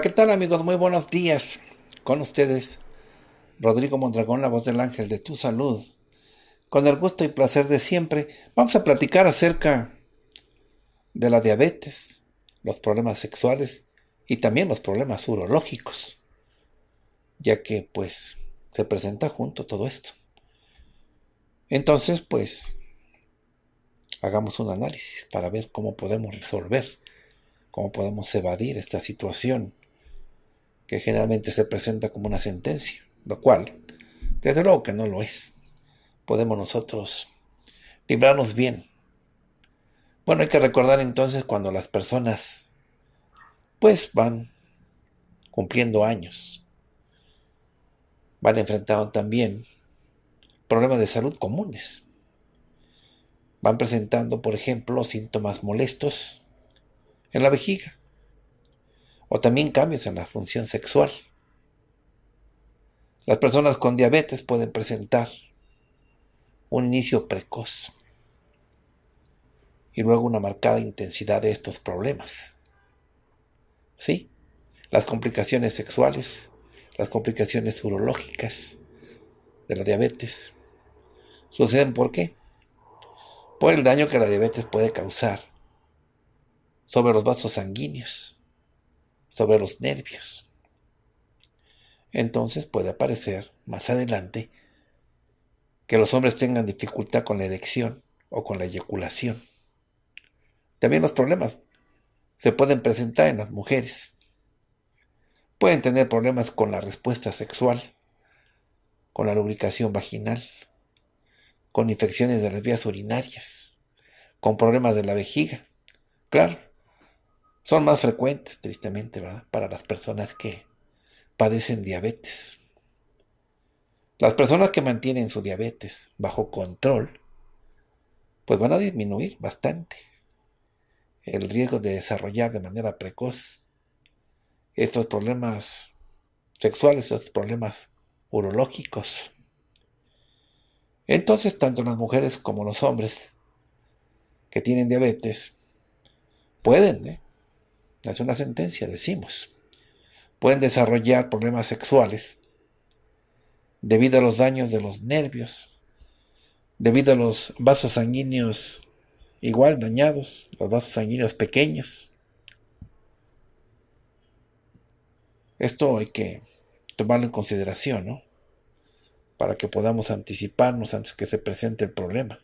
¿qué tal amigos? Muy buenos días. Con ustedes, Rodrigo Mondragón, la voz del ángel de tu salud. Con el gusto y placer de siempre, vamos a platicar acerca de la diabetes, los problemas sexuales y también los problemas urológicos, ya que pues se presenta junto todo esto. Entonces, pues, hagamos un análisis para ver cómo podemos resolver, cómo podemos evadir esta situación que generalmente se presenta como una sentencia, lo cual, desde luego que no lo es. Podemos nosotros librarnos bien. Bueno, hay que recordar entonces cuando las personas pues van cumpliendo años, van enfrentando también problemas de salud comunes. Van presentando, por ejemplo, síntomas molestos en la vejiga, o también cambios en la función sexual. Las personas con diabetes pueden presentar un inicio precoz y luego una marcada intensidad de estos problemas. ¿Sí? Las complicaciones sexuales, las complicaciones urológicas de la diabetes, suceden por qué? Por el daño que la diabetes puede causar sobre los vasos sanguíneos sobre los nervios. Entonces puede aparecer más adelante que los hombres tengan dificultad con la erección o con la eyaculación. También los problemas se pueden presentar en las mujeres. Pueden tener problemas con la respuesta sexual, con la lubricación vaginal, con infecciones de las vías urinarias, con problemas de la vejiga. Claro, son más frecuentes, tristemente, ¿verdad? Para las personas que padecen diabetes. Las personas que mantienen su diabetes bajo control, pues van a disminuir bastante el riesgo de desarrollar de manera precoz estos problemas sexuales, estos problemas urológicos. Entonces, tanto las mujeres como los hombres que tienen diabetes pueden ¿eh? es una sentencia, decimos. Pueden desarrollar problemas sexuales debido a los daños de los nervios, debido a los vasos sanguíneos igual dañados, los vasos sanguíneos pequeños. Esto hay que tomarlo en consideración, ¿no? Para que podamos anticiparnos antes que se presente el problema.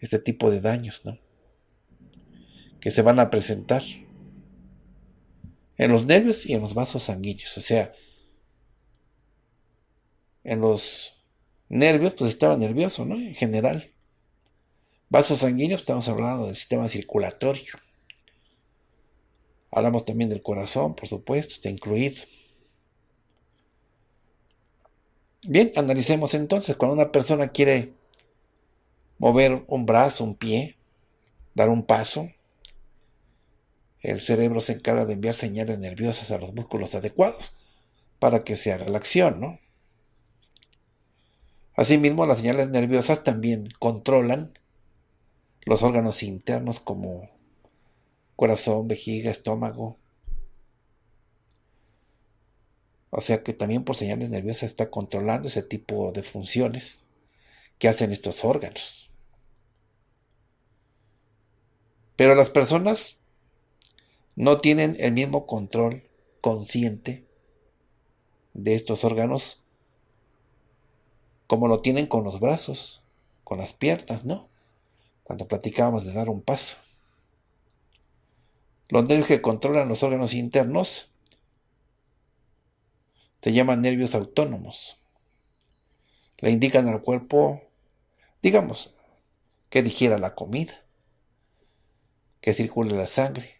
Este tipo de daños, ¿no? que se van a presentar en los nervios y en los vasos sanguíneos. O sea, en los nervios, pues estaba nervioso, ¿no? En general. Vasos sanguíneos, estamos hablando del sistema circulatorio. Hablamos también del corazón, por supuesto, está incluido. Bien, analicemos entonces, cuando una persona quiere mover un brazo, un pie, dar un paso, el cerebro se encarga de enviar señales nerviosas a los músculos adecuados para que se haga la acción, ¿no? Asimismo, las señales nerviosas también controlan los órganos internos como corazón, vejiga, estómago. O sea que también por señales nerviosas está controlando ese tipo de funciones que hacen estos órganos. Pero las personas no tienen el mismo control consciente de estos órganos como lo tienen con los brazos, con las piernas, ¿no? Cuando platicábamos de dar un paso. Los nervios que controlan los órganos internos se llaman nervios autónomos. Le indican al cuerpo, digamos, que digiera la comida, que circule la sangre,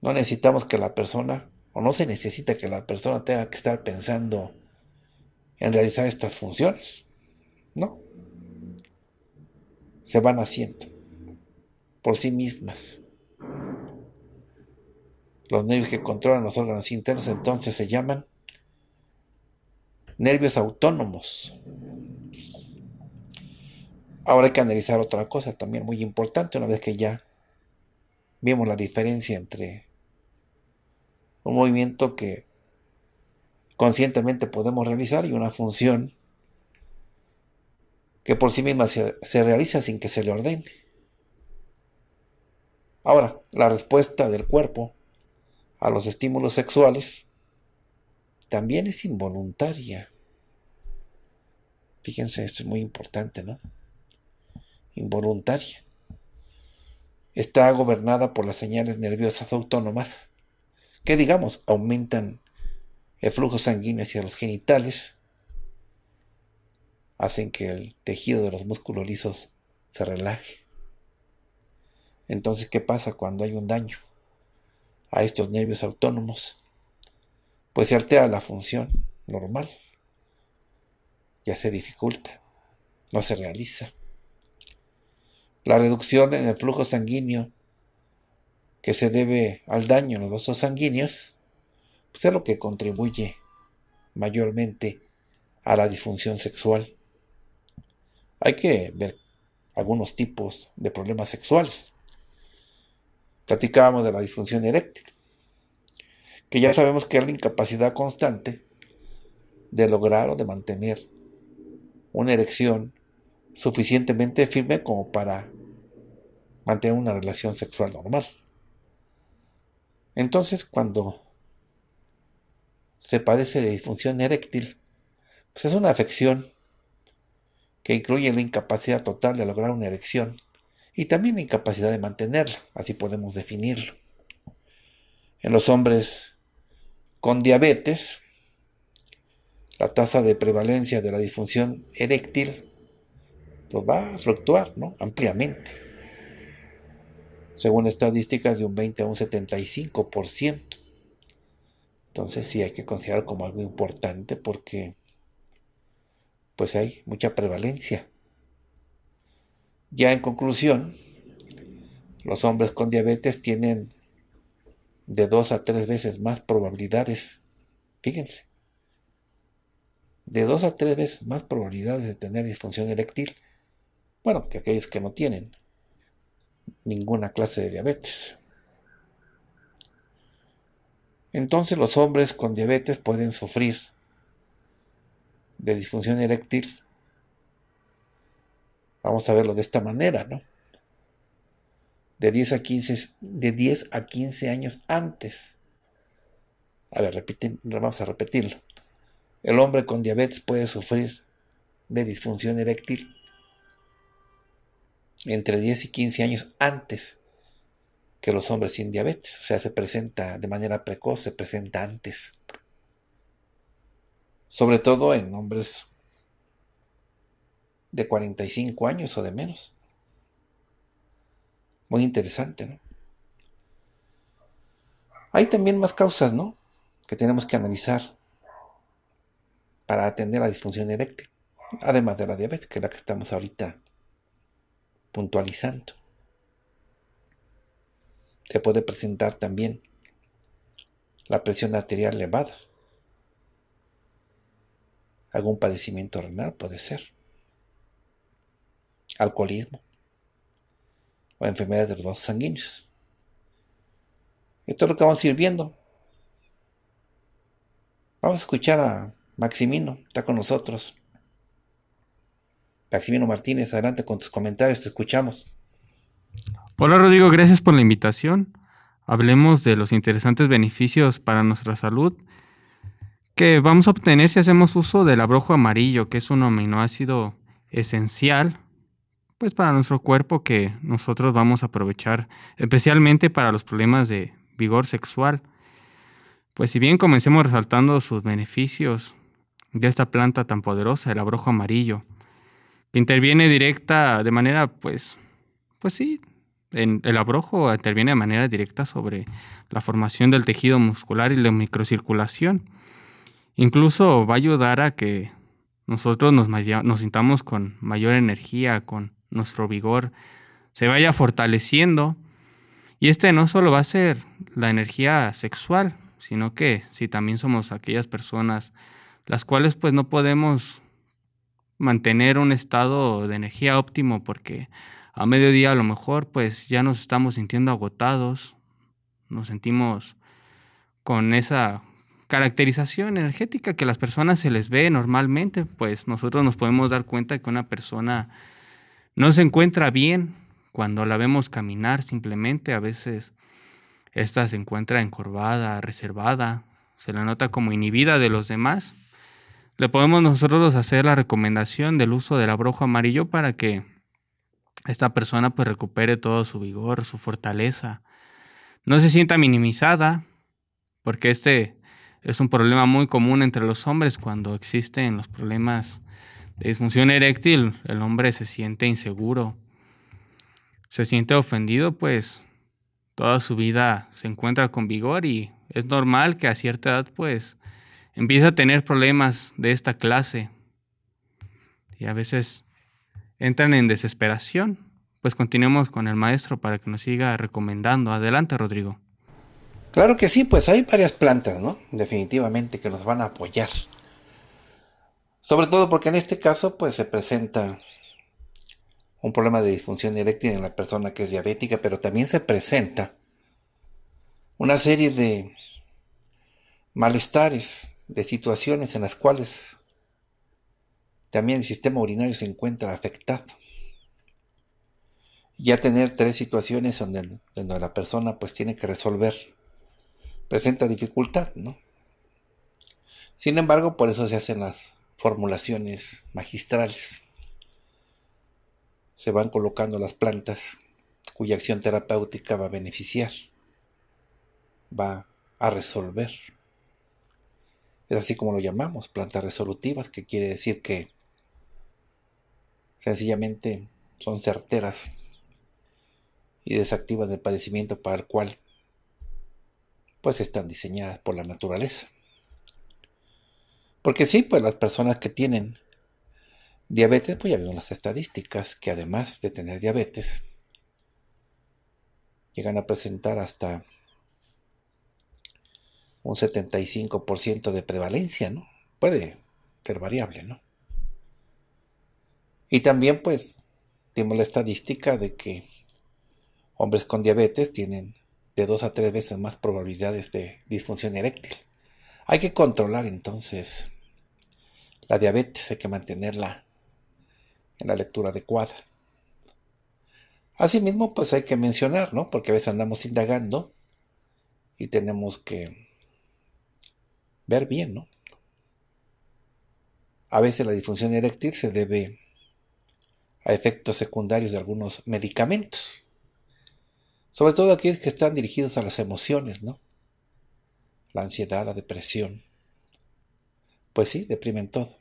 no necesitamos que la persona, o no se necesita que la persona tenga que estar pensando en realizar estas funciones. No. Se van haciendo por sí mismas. Los nervios que controlan los órganos internos entonces se llaman nervios autónomos. Ahora hay que analizar otra cosa también muy importante una vez que ya vimos la diferencia entre un movimiento que conscientemente podemos realizar y una función que por sí misma se, realiza sin que se le ordene. Ahora, la respuesta del cuerpo a los estímulos sexuales también es involuntaria. Fíjense, esto es muy importante, ¿no? Involuntaria. Está gobernada por las señales nerviosas autónomas que digamos aumentan el flujo sanguíneo hacia los genitales, hacen que el tejido de los músculos lisos se relaje. Entonces, ¿qué pasa cuando hay un daño a estos nervios autónomos? Pues se altera la función normal, ya se dificulta, no se realiza. La reducción en el flujo sanguíneo que se debe al daño en los vasos sanguíneos, pues, es lo que contribuye mayormente a la disfunción sexual. Hay que ver algunos tipos de problemas sexuales. Platicábamos de la disfunción eréctil, que ya sabemos que es la incapacidad constante de lograr o de mantener una erección suficientemente firme como para mantener una relación sexual normal. Entonces, cuando se padece de disfunción eréctil, pues es una afección que incluye la incapacidad total de lograr una erección y también la incapacidad de mantenerla, así podemos definirlo. En los hombres con diabetes, la tasa de prevalencia de la disfunción eréctil pues, va a fluctuar ¿no? ampliamente según estadísticas, de un 20 a un 75%. Entonces sí hay que considerar como algo importante porque pues hay mucha prevalencia. Ya en conclusión, los hombres con diabetes tienen de dos a tres veces más probabilidades, fíjense, de dos a tres veces más probabilidades de tener disfunción eréctil, bueno, que aquellos que no tienen ninguna clase de diabetes. Entonces los hombres con diabetes pueden sufrir de disfunción eréctil. Vamos a verlo de esta manera, ¿no? De 10 a 15, de a años antes. A ver, vamos a repetirlo. El hombre con diabetes puede sufrir de disfunción eréctil entre 10 y 15 años antes que los hombres sin diabetes. O sea, se presenta de manera precoz, se presenta antes. Sobre todo en hombres de 45 años o de menos. Muy interesante, ¿no? Hay también más causas, ¿no? Que tenemos que analizar para atender la disfunción eréctil, además de la diabetes, que es la que estamos ahorita puntualizando. Se puede presentar también la presión arterial elevada. Algún padecimiento renal puede ser. Alcoholismo o enfermedades de los sanguíneos. Esto es lo que vamos a ir viendo. Vamos a escuchar a Maximino, está con nosotros. Maximino Martínez, adelante con tus comentarios, te escuchamos. Hola Rodrigo, gracias por la invitación. Hablemos de los interesantes beneficios para nuestra salud que vamos a obtener si hacemos uso del abrojo amarillo, que es un aminoácido esencial pues para nuestro cuerpo que nosotros vamos a aprovechar, especialmente para los problemas de vigor sexual. Pues si bien comencemos resaltando sus beneficios de esta planta tan poderosa, el abrojo amarillo, interviene directa de manera, pues, pues sí, en el abrojo interviene de manera directa sobre la formación del tejido muscular y la microcirculación. Incluso va a ayudar a que nosotros nos, nos sintamos con mayor energía, con nuestro vigor, se vaya fortaleciendo. Y este no solo va a ser la energía sexual, sino que si también somos aquellas personas las cuales pues no podemos mantener un estado de energía óptimo porque a mediodía a lo mejor pues ya nos estamos sintiendo agotados, nos sentimos con esa caracterización energética que a las personas se les ve normalmente, pues nosotros nos podemos dar cuenta que una persona no se encuentra bien cuando la vemos caminar simplemente, a veces esta se encuentra encorvada, reservada, se la nota como inhibida de los demás le podemos nosotros hacer la recomendación del uso del abrojo amarillo para que esta persona pues recupere todo su vigor, su fortaleza. No se sienta minimizada, porque este es un problema muy común entre los hombres cuando existen los problemas de disfunción eréctil, el hombre se siente inseguro, se siente ofendido, pues toda su vida se encuentra con vigor y es normal que a cierta edad pues empieza a tener problemas de esta clase y a veces entran en desesperación. Pues continuemos con el maestro para que nos siga recomendando. Adelante, Rodrigo. Claro que sí, pues hay varias plantas, ¿no? Definitivamente que nos van a apoyar. Sobre todo porque en este caso, pues se presenta un problema de disfunción eréctil en la persona que es diabética, pero también se presenta una serie de malestares de situaciones en las cuales también el sistema urinario se encuentra afectado. Ya tener tres situaciones donde, la persona pues tiene que resolver presenta dificultad, ¿no? Sin embargo, por eso se hacen las formulaciones magistrales. Se van colocando las plantas cuya acción terapéutica va a beneficiar, va a resolver. Es así como lo llamamos, plantas resolutivas, que quiere decir que sencillamente son certeras y desactivan el padecimiento para el cual pues están diseñadas por la naturaleza. Porque sí, pues las personas que tienen diabetes, pues ya vimos las estadísticas que además de tener diabetes, llegan a presentar hasta un 75% de prevalencia, ¿no? Puede ser variable, ¿no? Y también pues tenemos la estadística de que hombres con diabetes tienen de dos a tres veces más probabilidades de disfunción eréctil. Hay que controlar entonces la diabetes, hay que mantenerla en la lectura adecuada. Asimismo, pues hay que mencionar, ¿no? Porque a veces andamos indagando y tenemos que ver bien, ¿no? A veces la disfunción eréctil se debe a efectos secundarios de algunos medicamentos, sobre todo aquellos que están dirigidos a las emociones, ¿no? La ansiedad, la depresión. Pues sí, deprimen todo.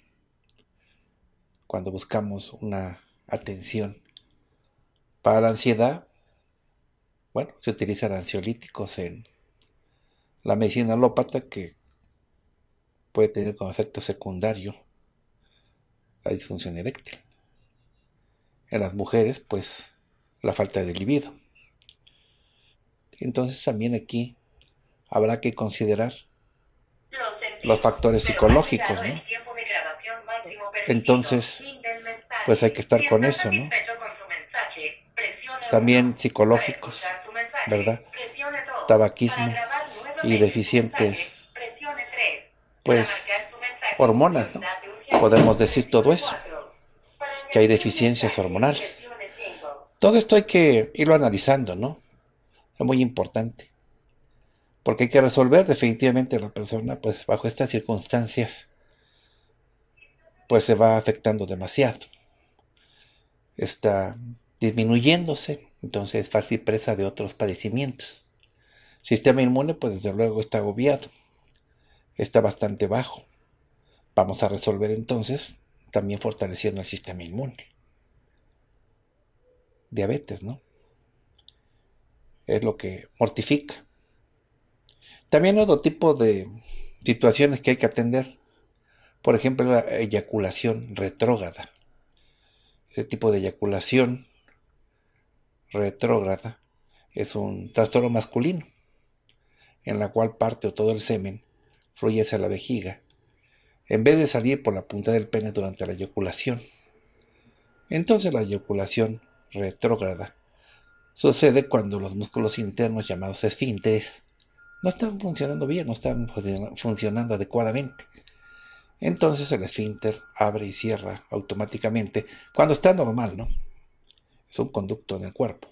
Cuando buscamos una atención para la ansiedad, bueno, se utilizan ansiolíticos en la medicina alópata que puede tener como efecto secundario la disfunción eréctil. En las mujeres, pues, la falta de libido. Entonces también aquí habrá que considerar los, factores psicológicos, Entonces, pues hay que estar con eso, ¿no? También psicológicos, ¿verdad? Tabaquismo y deficientes pues hormonas, ¿no? Podemos decir todo eso, que hay deficiencias hormonales. Todo esto hay que irlo analizando, ¿no? Es muy importante. Porque hay que resolver definitivamente la persona, pues bajo estas circunstancias, pues se va afectando demasiado. Está disminuyéndose, entonces es fácil presa de otros padecimientos. sistema inmune, pues desde luego está agobiado está bastante bajo. Vamos a resolver entonces también fortaleciendo el sistema inmune. Diabetes, ¿no? Es lo que mortifica. También otro tipo de situaciones que hay que atender. Por ejemplo, la eyaculación retrógrada. Ese tipo de eyaculación retrógrada es un trastorno masculino, en la cual parte o todo el semen fluye hacia la vejiga, en vez de salir por la punta del pene durante la eyaculación. Entonces la eyaculación retrógrada sucede cuando los músculos internos llamados esfínteres no están funcionando bien, no están funcionando adecuadamente. Entonces el esfínter abre y cierra automáticamente cuando está normal, ¿no? Es un conducto en el cuerpo.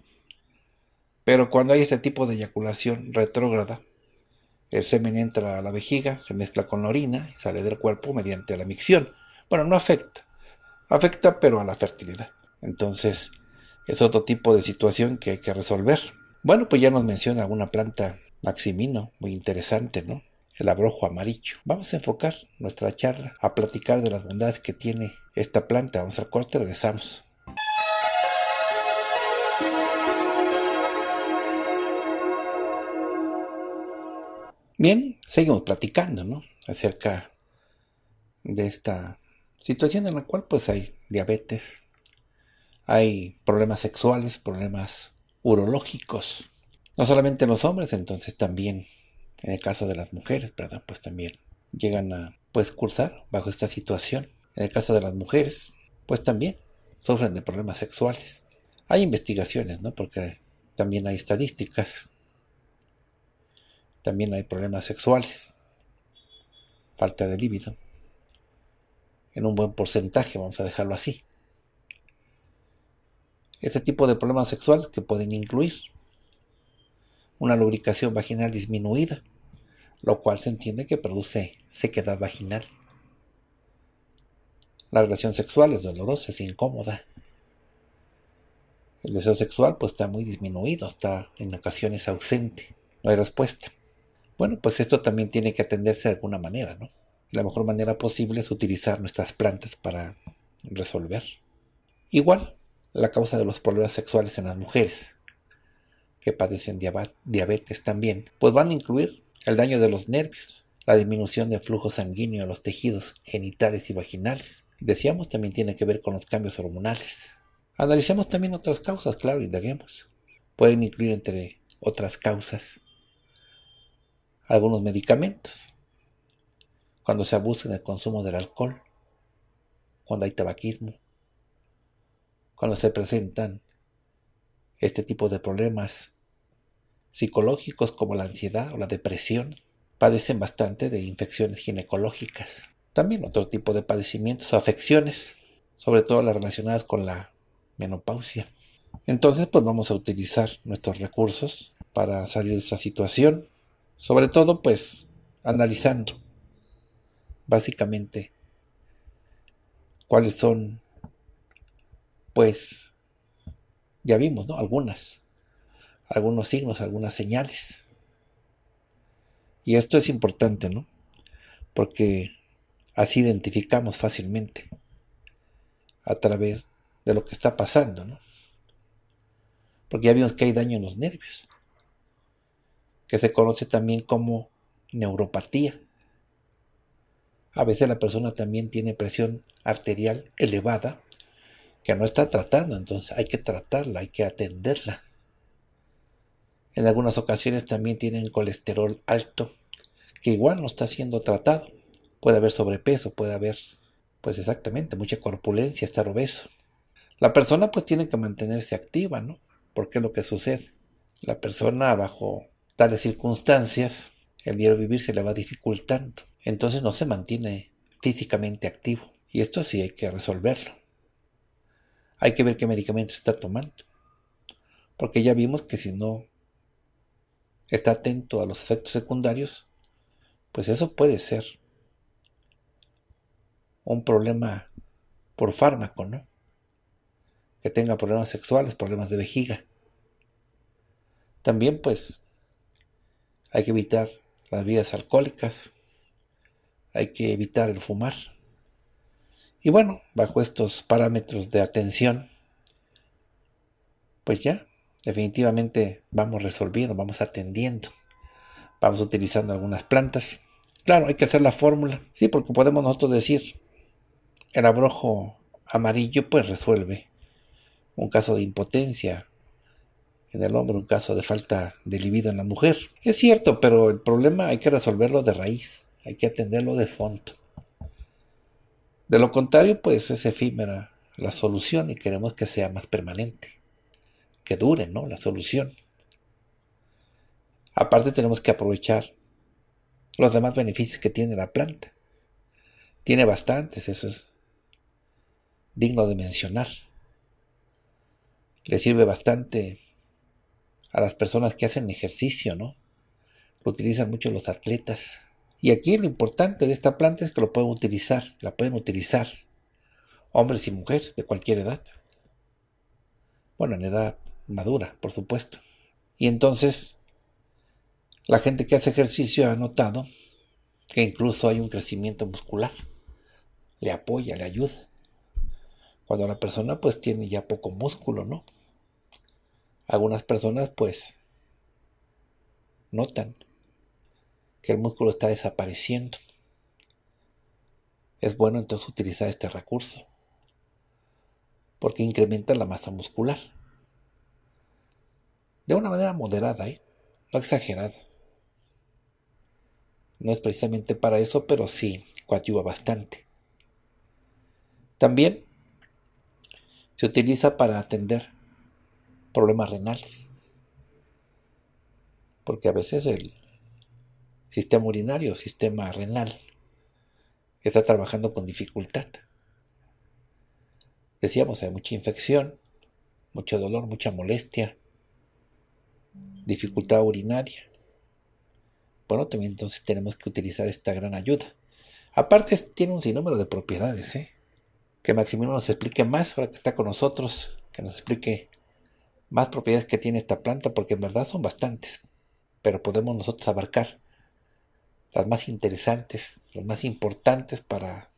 Pero cuando hay este tipo de eyaculación retrógrada, el semen entra a la vejiga, se mezcla con la orina y sale del cuerpo mediante la micción. Bueno, no afecta. Afecta, pero a la fertilidad. Entonces, es otro tipo de situación que hay que resolver. Bueno, pues ya nos menciona alguna planta maximino, muy interesante, ¿no? El abrojo amarillo. Vamos a enfocar nuestra charla a platicar de las bondades que tiene esta planta. Vamos al corte, regresamos. Bien, seguimos platicando, Acerca de esta situación en la cual pues hay diabetes, hay problemas sexuales, problemas urológicos, no solamente los hombres, entonces también en el caso de las mujeres, ¿verdad? Pues también llegan a pues cursar bajo esta situación. En el caso de las mujeres, pues también sufren de problemas sexuales. Hay investigaciones, ¿no? Porque también hay estadísticas también hay problemas sexuales, falta de líbido, en un buen porcentaje, vamos a dejarlo así. Este tipo de problemas sexuales que pueden incluir una lubricación vaginal disminuida, lo cual se entiende que produce sequedad vaginal. La relación sexual es dolorosa, es incómoda. El deseo sexual pues está muy disminuido, está en ocasiones ausente, no hay respuesta. Bueno, pues esto también tiene que atenderse de alguna manera, ¿no? la mejor manera posible es utilizar nuestras plantas para resolver. Igual, la causa de los problemas sexuales en las mujeres que padecen diabetes también, pues van a incluir el daño de los nervios, la disminución del flujo sanguíneo a los tejidos genitales y vaginales. Decíamos también tiene que ver con los cambios hormonales. Analicemos también otras causas, claro, indaguemos. Pueden incluir entre otras causas algunos medicamentos, cuando se abusa en el consumo del alcohol, cuando hay tabaquismo, cuando se presentan este tipo de problemas psicológicos como la ansiedad o la depresión, padecen bastante de infecciones ginecológicas. También otro tipo de padecimientos o afecciones, sobre todo las relacionadas con la menopausia. Entonces, pues vamos a utilizar nuestros recursos para salir de esta situación sobre todo, pues, analizando, básicamente, cuáles son, pues, ya vimos, ¿no? Algunas, algunos signos, algunas señales. Y esto es importante, ¿no? Porque así identificamos fácilmente a través de lo que está pasando, ¿no? Porque ya vimos que hay daño en los nervios que se conoce también como neuropatía. A veces la persona también tiene presión arterial elevada que no está tratando, entonces hay que tratarla, hay que atenderla. En algunas ocasiones también tienen colesterol alto, que igual no está siendo tratado. Puede haber sobrepeso, puede haber, pues exactamente, mucha corpulencia, estar obeso. La persona pues tiene que mantenerse activa, ¿no? Porque es lo que sucede. La persona bajo tales circunstancias, el diario vivir se le va dificultando. Entonces no se mantiene físicamente activo. Y esto sí hay que resolverlo. Hay que ver qué medicamentos está tomando. Porque ya vimos que si no está atento a los efectos secundarios, pues eso puede ser un problema por fármaco, ¿no? Que tenga problemas sexuales, problemas de vejiga. También pues hay que evitar las vidas alcohólicas. Hay que evitar el fumar. Y bueno, bajo estos parámetros de atención, pues ya, definitivamente vamos resolviendo, vamos atendiendo. Vamos utilizando algunas plantas. Claro, hay que hacer la fórmula. Sí, porque podemos nosotros decir, el abrojo amarillo pues resuelve un caso de impotencia, en el hombre un caso de falta de libido en la mujer. Es cierto, pero el problema hay que resolverlo de raíz, hay que atenderlo de fondo. De lo contrario, pues es efímera la solución y queremos que sea más permanente, que dure, ¿no? La solución. Aparte tenemos que aprovechar los demás beneficios que tiene la planta. Tiene bastantes, eso es digno de mencionar. Le sirve bastante a las personas que hacen ejercicio, ¿no? Lo utilizan mucho los atletas. Y aquí lo importante de esta planta es que lo pueden utilizar, la pueden utilizar hombres y mujeres de cualquier edad. Bueno, en edad madura, por supuesto. Y entonces, la gente que hace ejercicio ha notado que incluso hay un crecimiento muscular. Le apoya, le ayuda. Cuando la persona pues tiene ya poco músculo, ¿no? Algunas personas pues notan que el músculo está desapareciendo. Es bueno entonces utilizar este recurso porque incrementa la masa muscular. De una manera moderada, ¿eh? no exagerada. No es precisamente para eso, pero sí coadyuva bastante. También se utiliza para atender problemas renales. Porque a veces el sistema urinario, sistema renal, está trabajando con dificultad. Decíamos, hay mucha infección, mucho dolor, mucha molestia, dificultad urinaria. Bueno, también entonces tenemos que utilizar esta gran ayuda. Aparte tiene un sinnúmero de propiedades, ¿eh? Que Maximiliano nos explique más ahora que está con nosotros, que nos explique más propiedades que tiene esta planta, porque en verdad son bastantes, pero podemos nosotros abarcar las más interesantes, las más importantes para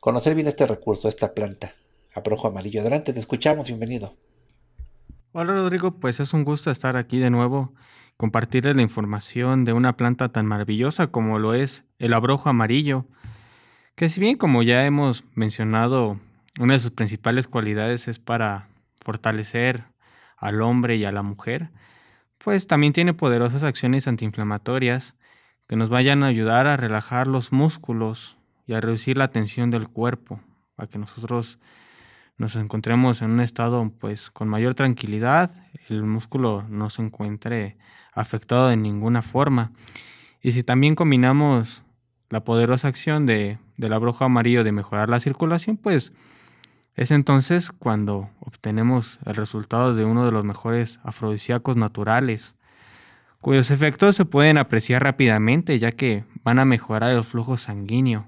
conocer bien este recurso, esta planta, abrojo amarillo. Adelante, te escuchamos, bienvenido. Hola Rodrigo, pues es un gusto estar aquí de nuevo, compartirles la información de una planta tan maravillosa como lo es el abrojo amarillo, que si bien como ya hemos mencionado, una de sus principales cualidades es para fortalecer al hombre y a la mujer, pues también tiene poderosas acciones antiinflamatorias que nos vayan a ayudar a relajar los músculos y a reducir la tensión del cuerpo, para que nosotros nos encontremos en un estado pues con mayor tranquilidad, el músculo no se encuentre afectado de ninguna forma. Y si también combinamos la poderosa acción de, la abrojo amarillo de mejorar la circulación, pues es entonces cuando obtenemos el resultado de uno de los mejores afrodisíacos naturales, cuyos efectos se pueden apreciar rápidamente ya que van a mejorar el flujo sanguíneo.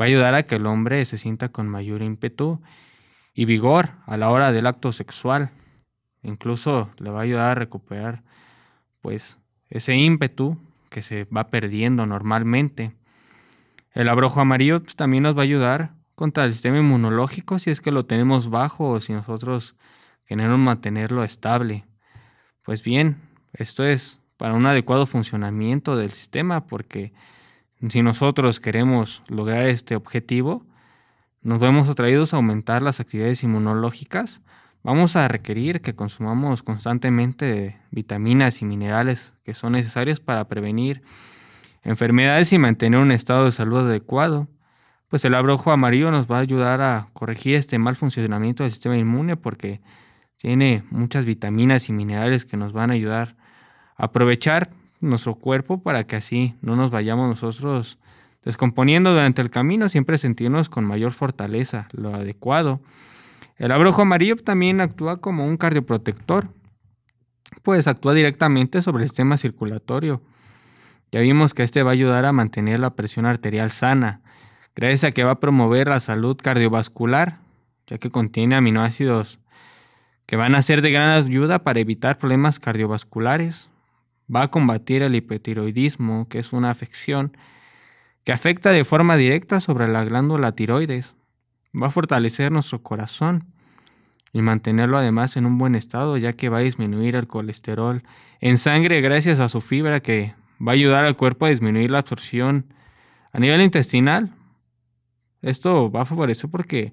Va a ayudar a que el hombre se sienta con mayor ímpetu y vigor a la hora del acto sexual. Incluso le va a ayudar a recuperar pues ese ímpetu que se va perdiendo normalmente. El abrojo amarillo pues, también nos va a ayudar contra el sistema inmunológico si es que lo tenemos bajo o si nosotros queremos mantenerlo estable. Pues bien, esto es para un adecuado funcionamiento del sistema porque si nosotros queremos lograr este objetivo, nos vemos atraídos a aumentar las actividades inmunológicas, vamos a requerir que consumamos constantemente vitaminas y minerales que son necesarios para prevenir enfermedades y mantener un estado de salud adecuado pues el abrojo amarillo nos va a ayudar a corregir este mal funcionamiento del sistema inmune porque tiene muchas vitaminas y minerales que nos van a ayudar a aprovechar nuestro cuerpo para que así no nos vayamos nosotros descomponiendo durante el camino, siempre sentirnos con mayor fortaleza, lo adecuado. El abrojo amarillo también actúa como un cardioprotector, pues actúa directamente sobre el sistema circulatorio. Ya vimos que este va a ayudar a mantener la presión arterial sana, gracias a que va a promover la salud cardiovascular, ya que contiene aminoácidos que van a ser de gran ayuda para evitar problemas cardiovasculares. Va a combatir el hipotiroidismo, que es una afección que afecta de forma directa sobre la glándula tiroides. Va a fortalecer nuestro corazón y mantenerlo además en un buen estado, ya que va a disminuir el colesterol en sangre gracias a su fibra que va a ayudar al cuerpo a disminuir la absorción a nivel intestinal, esto va a favorecer porque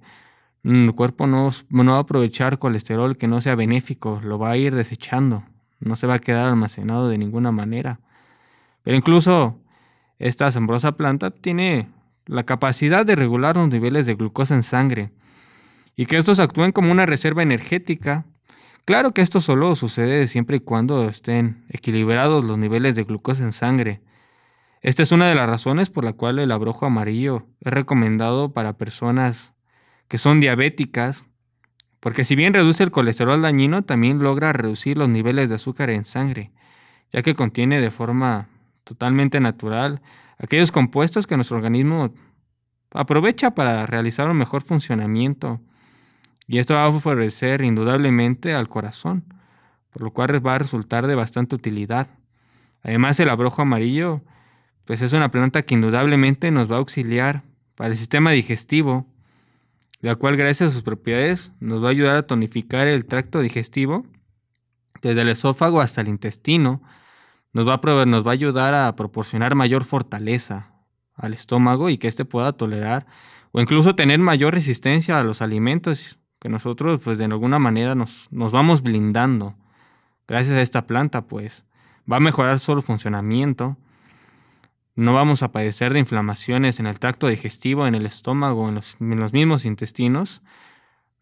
mm, el cuerpo no, no va a aprovechar colesterol que no sea benéfico, lo va a ir desechando, no se va a quedar almacenado de ninguna manera. Pero incluso esta asombrosa planta tiene la capacidad de regular los niveles de glucosa en sangre y que estos actúen como una reserva energética. Claro que esto solo sucede siempre y cuando estén equilibrados los niveles de glucosa en sangre. Esta es una de las razones por la cual el abrojo amarillo es recomendado para personas que son diabéticas, porque si bien reduce el colesterol dañino, también logra reducir los niveles de azúcar en sangre, ya que contiene de forma totalmente natural aquellos compuestos que nuestro organismo aprovecha para realizar un mejor funcionamiento. Y esto va a favorecer indudablemente al corazón, por lo cual va a resultar de bastante utilidad. Además, el abrojo amarillo pues es una planta que indudablemente nos va a auxiliar para el sistema digestivo, la cual gracias a sus propiedades nos va a ayudar a tonificar el tracto digestivo desde el esófago hasta el intestino, nos va a, nos va a ayudar a proporcionar mayor fortaleza al estómago y que éste pueda tolerar o incluso tener mayor resistencia a los alimentos que nosotros pues de alguna manera nos, nos vamos blindando. Gracias a esta planta pues va a mejorar su funcionamiento, no vamos a padecer de inflamaciones en el tracto digestivo, en el estómago, en los, mismos intestinos.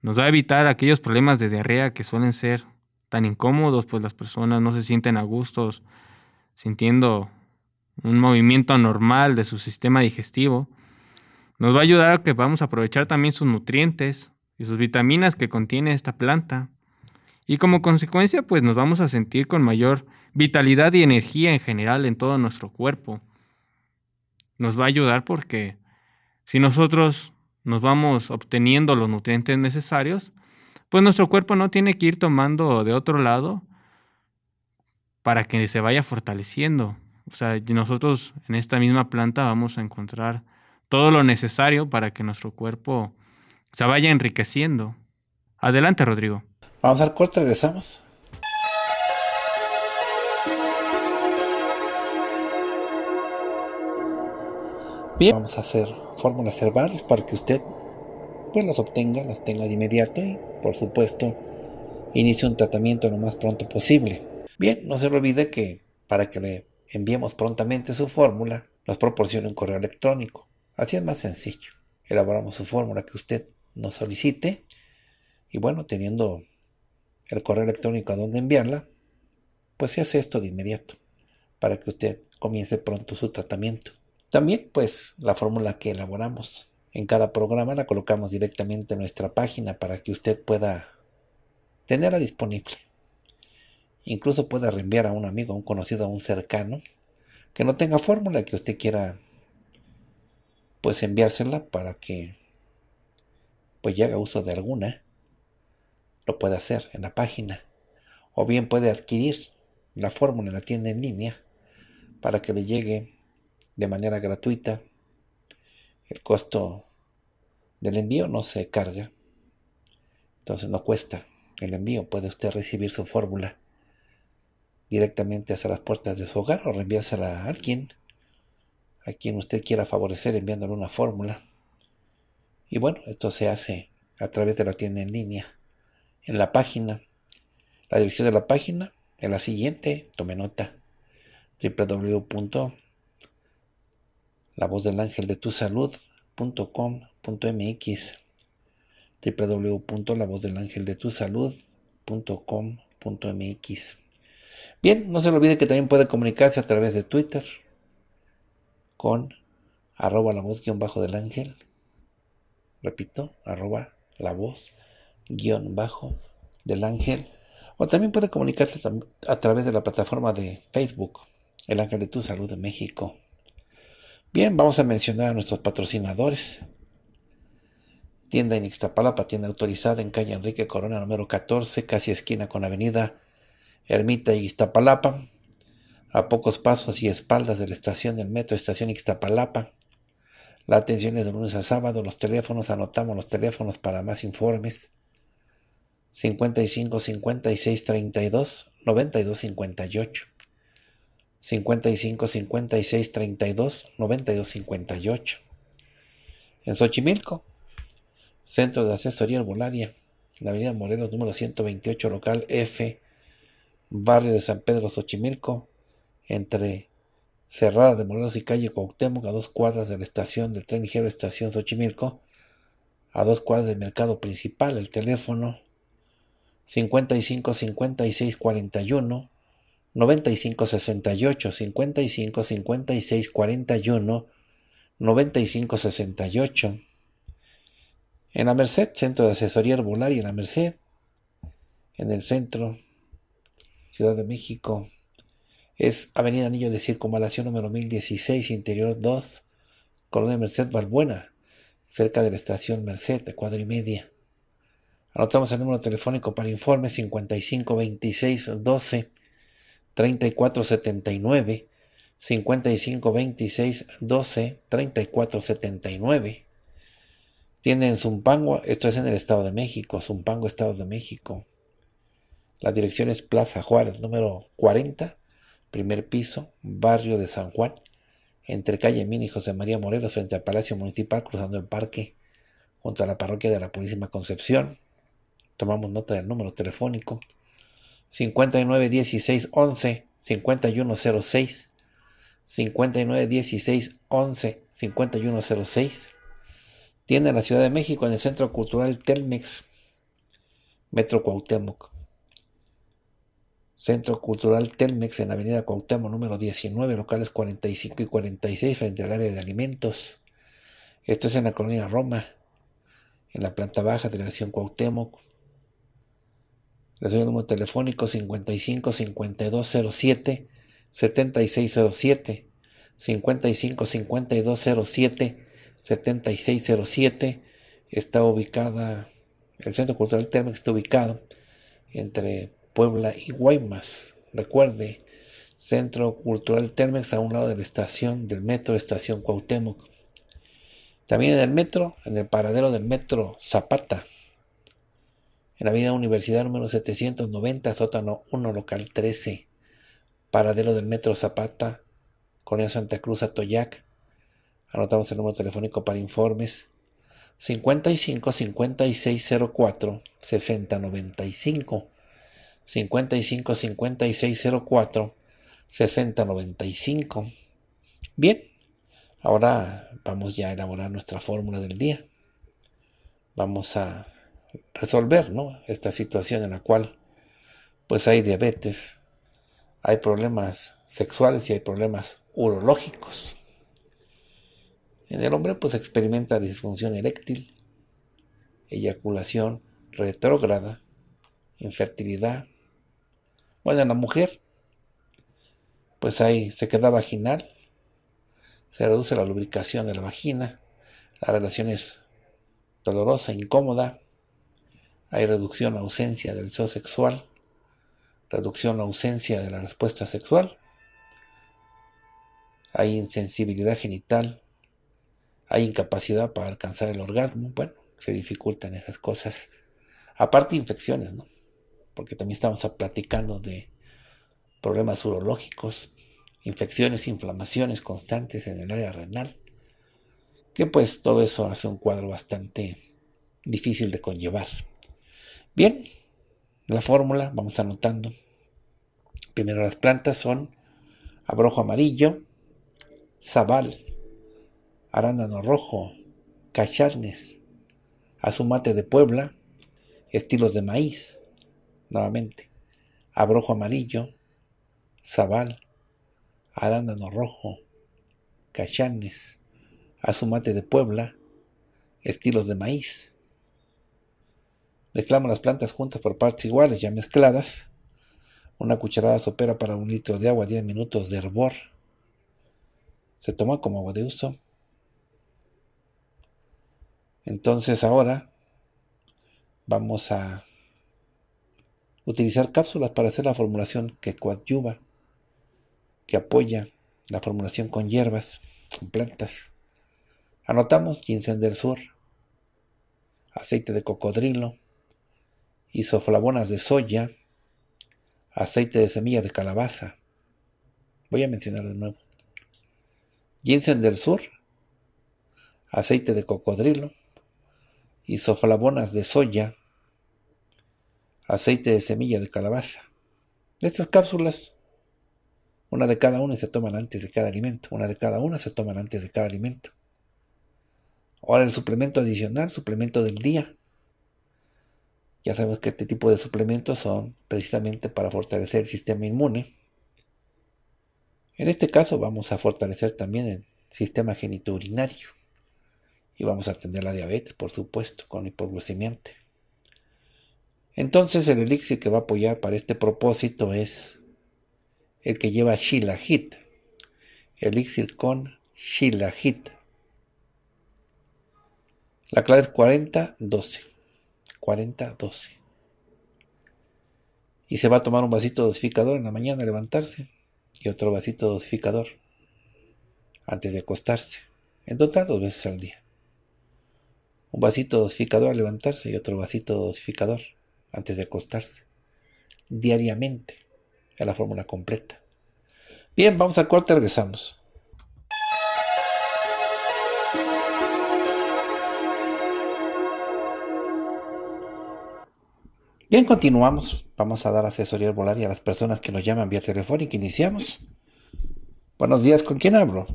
Nos va a evitar aquellos problemas de diarrea que suelen ser tan incómodos, pues las personas no se sienten a gustos sintiendo un movimiento anormal de su sistema digestivo. Nos va a ayudar a que vamos a aprovechar también sus nutrientes y sus vitaminas que contiene esta planta. Y como consecuencia, pues nos vamos a sentir con mayor vitalidad y energía en general en todo nuestro cuerpo nos va a ayudar porque si nosotros nos vamos obteniendo los nutrientes necesarios, pues nuestro cuerpo no tiene que ir tomando de otro lado para que se vaya fortaleciendo. O sea, nosotros en esta misma planta vamos a encontrar todo lo necesario para que nuestro cuerpo se vaya enriqueciendo. Adelante, Rodrigo. Vamos al corte, regresamos. Bien, vamos a hacer fórmulas herbales para que usted pues las obtenga, las tenga de inmediato y por supuesto inicie un tratamiento lo más pronto posible. Bien, no se le olvide que para que le enviemos prontamente su fórmula, nos proporcione un correo electrónico. Así es más sencillo. Elaboramos su fórmula que usted nos solicite y bueno, teniendo el correo electrónico a donde enviarla, pues se hace esto de inmediato para que usted comience pronto su tratamiento. También, pues, la fórmula que elaboramos en cada programa la colocamos directamente en nuestra página para que usted pueda tenerla disponible. Incluso pueda reenviar a un amigo, a un conocido, a un cercano que no tenga fórmula que usted quiera pues enviársela para que pues ya haga uso de alguna lo puede hacer en la página o bien puede adquirir la fórmula en la tienda en línea para que le llegue de manera gratuita. El costo del envío no se carga. Entonces no cuesta el envío. Puede usted recibir su fórmula directamente hacia las puertas de su hogar o reenviársela a alguien a quien usted quiera favorecer enviándole una fórmula. Y bueno, esto se hace a través de la tienda en línea. En la página, la dirección de la página, en la siguiente, tome nota, www la voz del ángel de tu salud.com.mx, www.lavozdelangeldetusalud.com.mx. Bien, no se le olvide que también puede comunicarse a través de Twitter con arroba la voz guión bajo del ángel. Repito, arroba la voz guión bajo del ángel. O también puede comunicarse a través de la plataforma de Facebook, El Ángel de Tu Salud de México. Bien, vamos a mencionar a nuestros patrocinadores. Tienda en Ixtapalapa, tienda autorizada en calle Enrique Corona, número 14, casi esquina con avenida Ermita y Ixtapalapa, a pocos pasos y espaldas de la estación del metro, estación Ixtapalapa. La atención es de lunes a sábado, los teléfonos, anotamos los teléfonos para más informes. 55 56 32 92 58. 55 56 32 92 58. En Xochimilco, Centro de Asesoría Herbolaria, en la Avenida Morelos, número 128, local F, barrio de San Pedro, Xochimilco, entre Cerrada de Morelos y calle Cuauhtémoc, a dos cuadras de la estación del tren ligero Estación Xochimilco, a dos cuadras del mercado principal, el teléfono 55 56 41 95 68 55 56 41 95 68 en la Merced, Centro de Asesoría Herbolaria en la Merced, en el centro, Ciudad de México, es Avenida Anillo de Circunvalación número 1016, Interior 2, Colonia Merced Balbuena, cerca de la estación Merced, de cuadra y media. Anotamos el número telefónico para informes 55 26 12 3479, 5526, 12, 3479. Tiene en Zumpango, esto es en el Estado de México, Zumpango, Estado de México. La dirección es Plaza Juárez, número 40, primer piso, barrio de San Juan, entre calle Mini y José María Morelos, frente al Palacio Municipal, cruzando el parque, junto a la parroquia de la Purísima Concepción. Tomamos nota del número telefónico 59 16 11 5106 06 59 16 11 51 Tienda la Ciudad de México en el Centro Cultural Telmex Metro Cuauhtémoc Centro Cultural Telmex en la Avenida Cuauhtémoc número 19 locales 45 y 46 frente al área de alimentos esto es en la colonia Roma en la planta baja de la Nación Cuauhtémoc les doy el número telefónico 55 5207 7607 55 5207 7607 está ubicada el Centro Cultural Térmex está ubicado entre Puebla y Guaymas. Recuerde, Centro Cultural Térmex a un lado de la estación del metro, estación Cuauhtémoc. También en el metro, en el paradero del metro Zapata, en la Avenida Universidad número 790, sótano 1, local 13, paradero del Metro Zapata, Colonia Santa Cruz, Atoyac. Anotamos el número telefónico para informes 55 5604 6095. 55 5604 6095. Bien, ahora vamos ya a elaborar nuestra fórmula del día. Vamos a resolver ¿no? esta situación en la cual pues hay diabetes, hay problemas sexuales y hay problemas urológicos. En el hombre pues experimenta disfunción eréctil, eyaculación retrógrada, infertilidad. Bueno, en la mujer pues se queda vaginal, se reduce la lubricación de la vagina, la relación es dolorosa, incómoda, hay reducción ausencia del deseo sexual, reducción ausencia de la respuesta sexual, hay insensibilidad genital, hay incapacidad para alcanzar el orgasmo, bueno, se dificultan esas cosas. Aparte infecciones, Porque también estamos platicando de problemas urológicos, infecciones, inflamaciones constantes en el área renal, que pues todo eso hace un cuadro bastante difícil de conllevar. Bien, la fórmula, vamos anotando. Primero las plantas son abrojo amarillo, zabal, arándano rojo, cacharnes, azumate de Puebla, estilos de maíz, nuevamente, abrojo amarillo, zabal, arándano rojo, cacharnes, azumate de Puebla, estilos de maíz, Mezclamos las plantas juntas por partes iguales, ya mezcladas. Una cucharada sopera para un litro de agua, 10 minutos de hervor. Se toma como agua de uso. Entonces ahora vamos a utilizar cápsulas para hacer la formulación que coadyuva, que apoya la formulación con hierbas, con plantas. Anotamos ginseng del sur, aceite de cocodrilo, isoflavonas de soya, aceite de semilla de calabaza. Voy a mencionar de nuevo. Ginseng del sur, aceite de cocodrilo, isoflavonas de soya, aceite de semilla de calabaza. De Estas cápsulas, una de cada una se toman antes de cada alimento, una de cada una se toman antes de cada alimento. Ahora el suplemento adicional, suplemento del día, ya sabemos que este tipo de suplementos son precisamente para fortalecer el sistema inmune. En este caso vamos a fortalecer también el sistema genitourinario. Y vamos a atender la diabetes, por supuesto, con hipoglucemiante. Entonces el elixir que va a apoyar para este propósito es el que lleva shilajit. Elixir con shilajit. La clave es 4012. 12 Y se va a tomar un vasito dosificador en la mañana a levantarse y otro vasito dosificador antes de acostarse. En total dos veces al día. Un vasito dosificador al levantarse y otro vasito dosificador antes de acostarse. Diariamente. Es la fórmula completa. Bien, vamos al corte, regresamos. Bien, continuamos. Vamos a dar asesoría y a las personas que nos llaman vía telefónica. Iniciamos. Buenos días, ¿con quién hablo?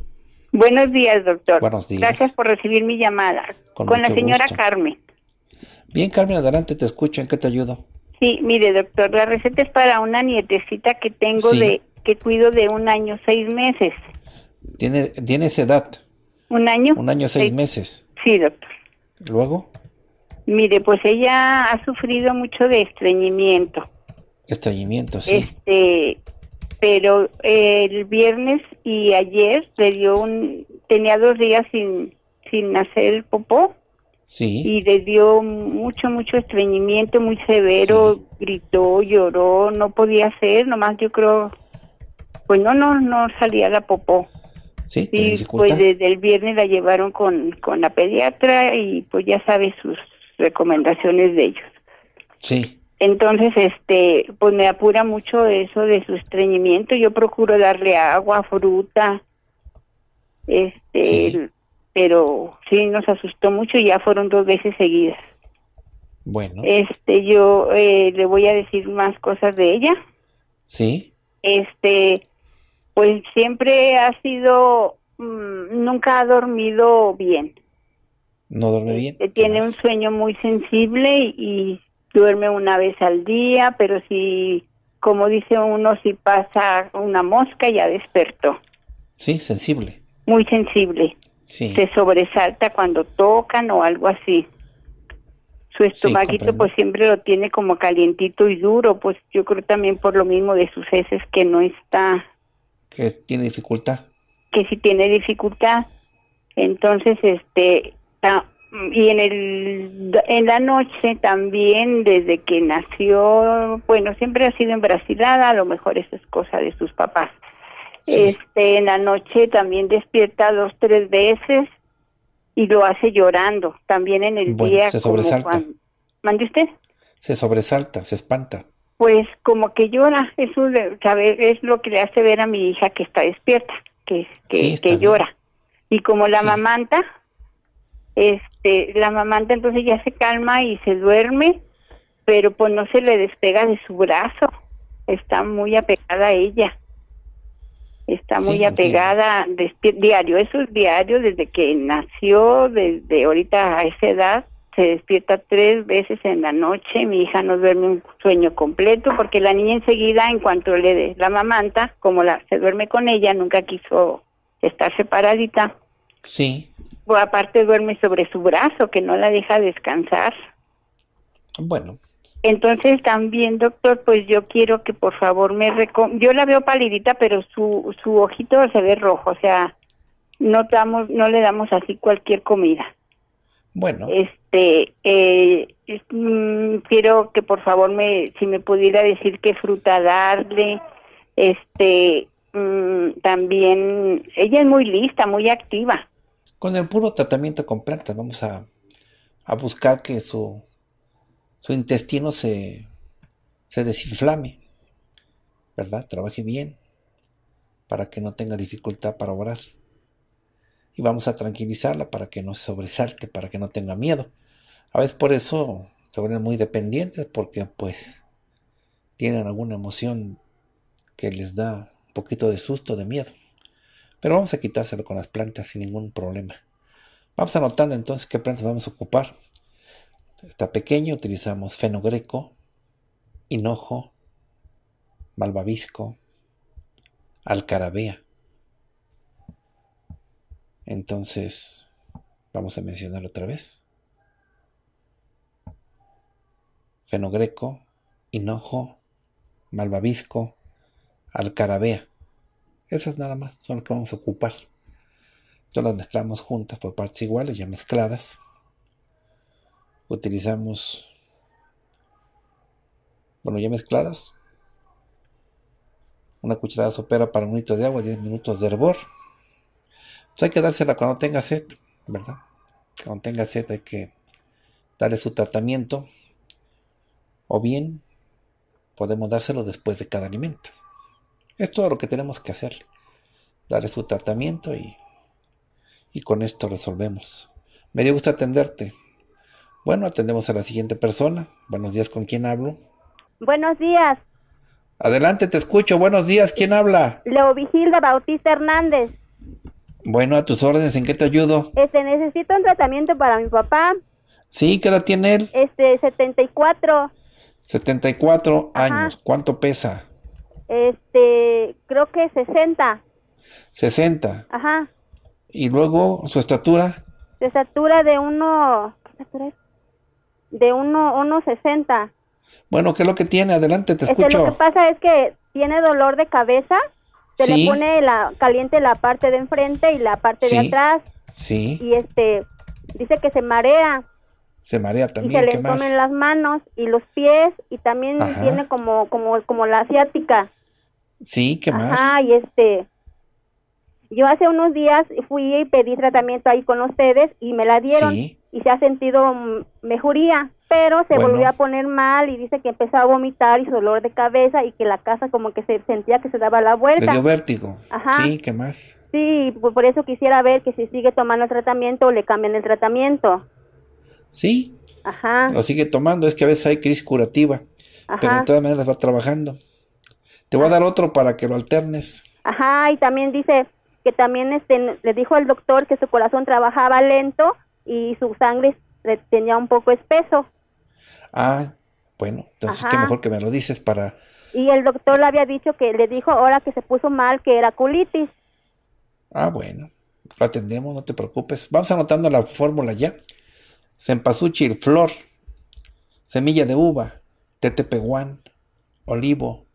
Buenos días, doctor. Buenos días. Gracias por recibir mi llamada. Con, la señora Carmen. Bien, Carmen, adelante, te escucho. ¿En qué te ayudo? Sí, mire, doctor, la receta es para una nietecita que tengo de que cuido de un año, seis meses. ¿Tiene, esa edad? ¿Un año? Un año, seis, seis. meses. Sí, doctor. ¿Luego? Mire, pues ella ha sufrido mucho de estreñimiento. Estreñimiento, sí. Este, pero eh, el viernes y ayer le dio un tenía dos días sin sin hacer popó. Sí. Y le dio mucho, mucho estreñimiento, muy severo, gritó, lloró, no podía hacer, nomás yo creo, pues no, no, no salía la popó. Sí, Y pues desde el viernes la llevaron con, con la pediatra y pues ya sabe sus recomendaciones de ellos. Sí. Entonces, este, pues me apura mucho eso de su estreñimiento. Yo procuro darle agua, fruta, este, pero sí nos asustó mucho y ya fueron dos veces seguidas. Bueno. Este, yo eh, le voy a decir más cosas de ella. Sí. Este, pues siempre ha sido, mm, nunca ha dormido bien. No duerme bien. Eh, tiene un sueño muy sensible y duerme una vez al día, pero si, como dice uno, si pasa una mosca ya despertó. Sí, sensible. Muy sensible. Sí. Se sobresalta cuando tocan o algo así. Su estomaguito pues siempre lo tiene como calientito y duro, pues yo creo también por lo mismo de sus heces que no está... Que tiene dificultad. Que si tiene dificultad. Entonces, este, y en el en la noche también desde que nació bueno siempre ha sido embrasilada a lo mejor eso es cosa de sus papás este en la noche también despierta dos tres veces y lo hace llorando también en el día se sobresalta mande usted se sobresalta se espanta pues como que llora eso es lo que le hace ver a mi hija que está despierta que que, llora y como la mamanta este, la mamanta entonces ya se calma y se duerme, pero pues no se le despega de su brazo, está muy apegada a ella, está muy apegada, diario, eso es diario, desde que nació, desde ahorita a esa edad, se despierta tres veces en la noche, mi hija no duerme un sueño completo porque la niña enseguida en cuanto le dé la mamanta, como la se duerme con ella, nunca quiso estar separadita. Sí. Pues, aparte duerme sobre su brazo, que no la deja descansar. Bueno. Entonces también, doctor, pues yo quiero que por favor me recom yo la veo palidita, pero su su ojito se ve rojo, o sea, no no le damos así cualquier comida. Bueno. Este, eh, mm, quiero que por favor me si me pudiera decir qué fruta darle, este, mm, también ella es muy lista, muy activa con el puro tratamiento con plantas vamos a, buscar que su, su intestino se, se desinflame, ¿verdad? Trabaje bien para que no tenga dificultad para orar. Y vamos a tranquilizarla para que no sobresalte, para que no tenga miedo. A veces por eso se vuelven muy dependientes porque pues tienen alguna emoción que les da un poquito de susto, de miedo. Pero vamos a quitárselo con las plantas sin ningún problema. Vamos anotando entonces qué plantas vamos a ocupar. Está pequeño, utilizamos fenogreco, hinojo, malvavisco, alcarabea. Entonces, vamos a mencionar otra vez. Fenogreco, hinojo, malvavisco, alcarabea. Esas nada más son las que vamos a ocupar. Entonces las mezclamos juntas por partes iguales, ya mezcladas. Utilizamos, bueno, ya mezcladas, una cucharada sopera para un litro de agua, 10 minutos de hervor. Pues hay que dársela cuando tenga sed, ¿verdad? Cuando tenga sed hay que darle su tratamiento. O bien podemos dárselo después de cada alimento. Es todo lo que tenemos que hacer. Darle su tratamiento y, y con esto resolvemos. Me dio gusto atenderte. Bueno, atendemos a la siguiente persona. Buenos días, ¿con quién hablo? Buenos días. Adelante, te escucho. Buenos días, ¿quién habla? Leovigilda Vigilda Bautista Hernández. Bueno, a tus órdenes, ¿en qué te ayudo? Este, necesito un tratamiento para mi papá. Sí, ¿qué edad tiene él? Este, 74. 74 años. ¿Cuánto pesa? Este, creo que 60. 60. Ajá. Y luego su estatura. De estatura de uno, De uno, uno Bueno, que lo que tiene? Adelante, te este, escucho. lo que pasa es que tiene dolor de cabeza, se le pone la, caliente la parte de enfrente y la parte de atrás. Sí. Y este, dice que se marea. Se marea también. se le toman las manos y los pies y también tiene como, como, como la asiática. Sí, ¿qué más? Ay, este, yo hace unos días fui y pedí tratamiento ahí con ustedes y me la dieron y se ha sentido mejoría, pero se volvió a poner mal y dice que empezó a vomitar y su dolor de cabeza y que la casa como que se sentía que se daba la vuelta. vértigo. Ajá. Sí, ¿qué más? Sí, pues por eso quisiera ver que si sigue tomando el tratamiento o le cambian el tratamiento. Sí. Ajá. Lo sigue tomando, es que a veces hay crisis curativa, pero de todas maneras va trabajando. Te voy a dar otro para que lo alternes. Ajá, y también dice que también este, le dijo al doctor que su corazón trabajaba lento y su sangre tenía un poco espeso. Ah, bueno, entonces qué mejor que me lo dices para... Y el doctor le había dicho que le dijo ahora que se puso mal que era colitis. Ah, bueno, lo atendemos, no te preocupes. Vamos anotando la fórmula ya. Cempasúchil, flor, semilla de uva, tetepehuán, olivo,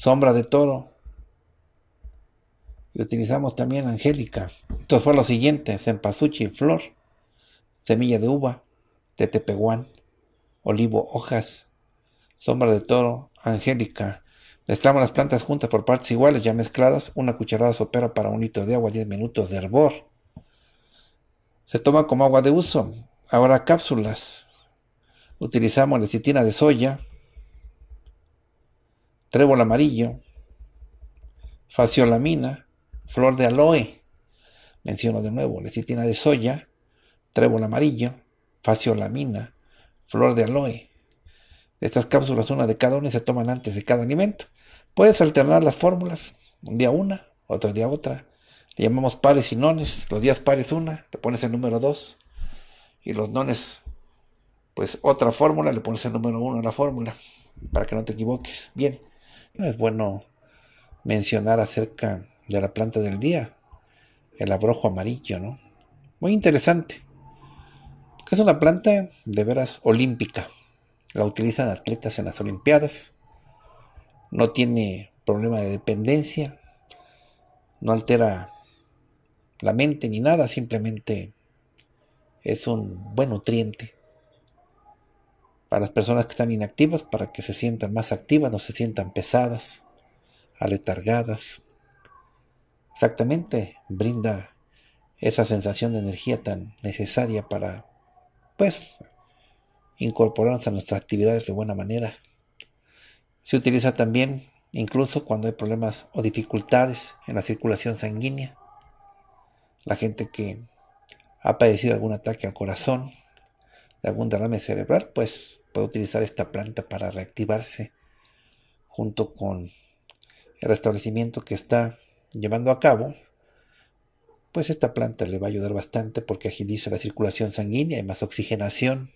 Sombra de Toro. Y utilizamos también Angélica. entonces fue lo siguiente: Cempasuchi, flor, semilla de uva, tetepeguán olivo, hojas, sombra de toro, angélica. Mezclamos las plantas juntas por partes iguales, ya mezcladas, una cucharada sopera para un litro de agua, 10 minutos de hervor. Se toma como agua de uso. Ahora cápsulas. Utilizamos lecitina de soya, trébol amarillo, faciolamina, flor de aloe, menciono de nuevo, lecitina de soya, trébol amarillo, faciolamina, flor de aloe. Estas cápsulas, una de cada una, se toman antes de cada alimento. Puedes alternar las fórmulas, un día una, otro día otra. Le llamamos pares y nones. Los días pares una, le pones el número dos. Y los nones, pues otra fórmula, le pones el número uno a la fórmula, para que no te equivoques. Bien. Es bueno mencionar acerca de la planta del día, el abrojo amarillo, ¿no? Muy interesante. Es una planta de veras olímpica. La utilizan atletas en las Olimpiadas. No tiene problema de dependencia. No altera la mente ni nada. Simplemente es un buen nutriente para las personas que están inactivas, para que se sientan más activas, no se sientan pesadas, aletargadas. Exactamente, brinda esa sensación de energía tan necesaria para, pues, incorporarnos a nuestras actividades de buena manera. Se utiliza también incluso cuando hay problemas o dificultades en la circulación sanguínea. La gente que ha padecido algún ataque al corazón, de algún derrame cerebral, pues puede utilizar esta planta para reactivarse junto con el restablecimiento que está llevando a cabo, pues esta planta le va a ayudar bastante porque agiliza la circulación sanguínea y más oxigenación.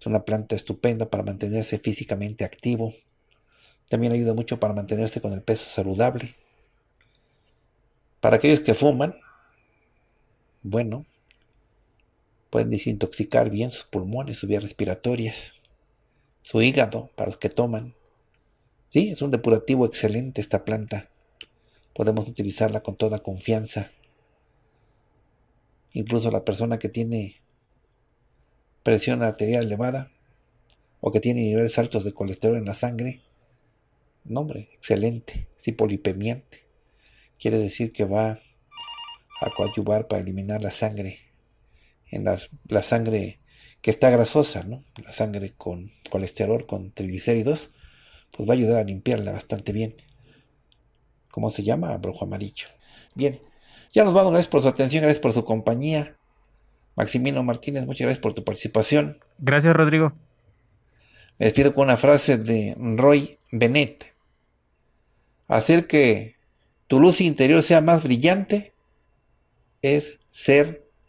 Es una planta estupenda para mantenerse físicamente activo. También ayuda mucho para mantenerse con el peso saludable. Para aquellos que fuman, bueno, pueden desintoxicar bien sus pulmones, sus vías respiratorias, su hígado para los que toman. Sí, es un depurativo excelente esta planta. Podemos utilizarla con toda confianza. Incluso la persona que tiene presión arterial elevada o que tiene niveles altos de colesterol en la sangre. Nombre, excelente, Sí, polipemiante. Quiere decir que va a coadyuvar para eliminar la sangre en la sangre que está grasosa, ¿no? la sangre con colesterol, con triglicéridos, pues va a ayudar a limpiarla bastante bien. ¿Cómo se llama? Brujo amarillo. Bien, ya nos vamos, gracias por su atención, gracias por su compañía. Maximino Martínez, muchas gracias por tu participación. Gracias, Rodrigo. Les pido con una frase de Roy Bennett. Hacer que tu luz interior sea más brillante es ser